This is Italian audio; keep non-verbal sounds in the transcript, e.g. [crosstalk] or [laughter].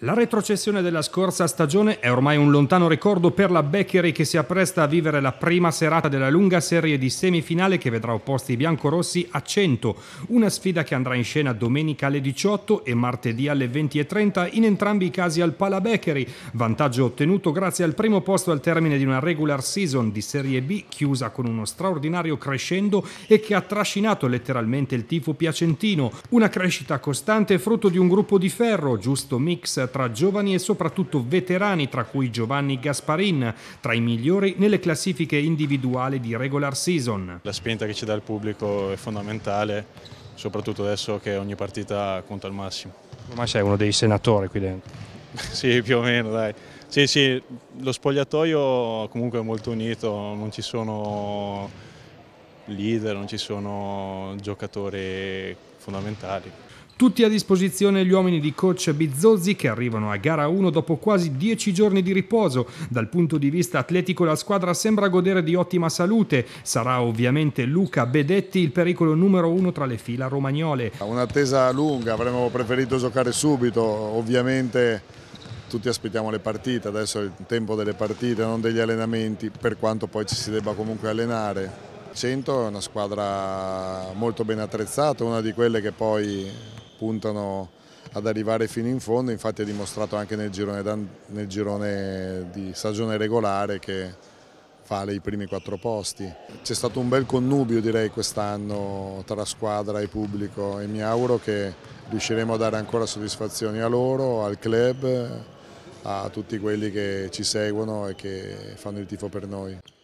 La retrocessione della scorsa stagione è ormai un lontano ricordo per la Beccheri che si appresta a vivere la prima serata della lunga serie di semifinale che vedrà opposti i biancorossi a 100, una sfida che andrà in scena domenica alle 18 e martedì alle 20.30 in entrambi i casi al Pala Beccheri, vantaggio ottenuto grazie al primo posto al termine di una regular season di Serie B chiusa con uno straordinario crescendo e che ha trascinato letteralmente il tifo piacentino, una crescita costante frutto di un gruppo di ferro, giusto mix tra giovani e soprattutto veterani, tra cui Giovanni Gasparin, tra i migliori nelle classifiche individuali di regular season. La spinta che ci dà il pubblico è fondamentale, soprattutto adesso che ogni partita conta al massimo. Ma sei uno dei senatori qui dentro? [laughs] sì, più o meno, dai. Sì, sì, lo spogliatoio comunque è molto unito, non ci sono leader, non ci sono giocatori fondamentali. Tutti a disposizione gli uomini di coach Bizzozzi che arrivano a gara 1 dopo quasi 10 giorni di riposo. Dal punto di vista atletico la squadra sembra godere di ottima salute. Sarà ovviamente Luca Bedetti il pericolo numero 1 tra le fila romagnole. Un'attesa lunga, avremmo preferito giocare subito, ovviamente tutti aspettiamo le partite, adesso è il tempo delle partite, non degli allenamenti, per quanto poi ci si debba comunque allenare. 100 è una squadra molto ben attrezzata, una di quelle che poi puntano ad arrivare fino in fondo, infatti ha dimostrato anche nel girone, nel girone di stagione regolare che vale i primi quattro posti. C'è stato un bel connubio direi quest'anno tra squadra e pubblico e mi auguro che riusciremo a dare ancora soddisfazioni a loro, al club, a tutti quelli che ci seguono e che fanno il tifo per noi.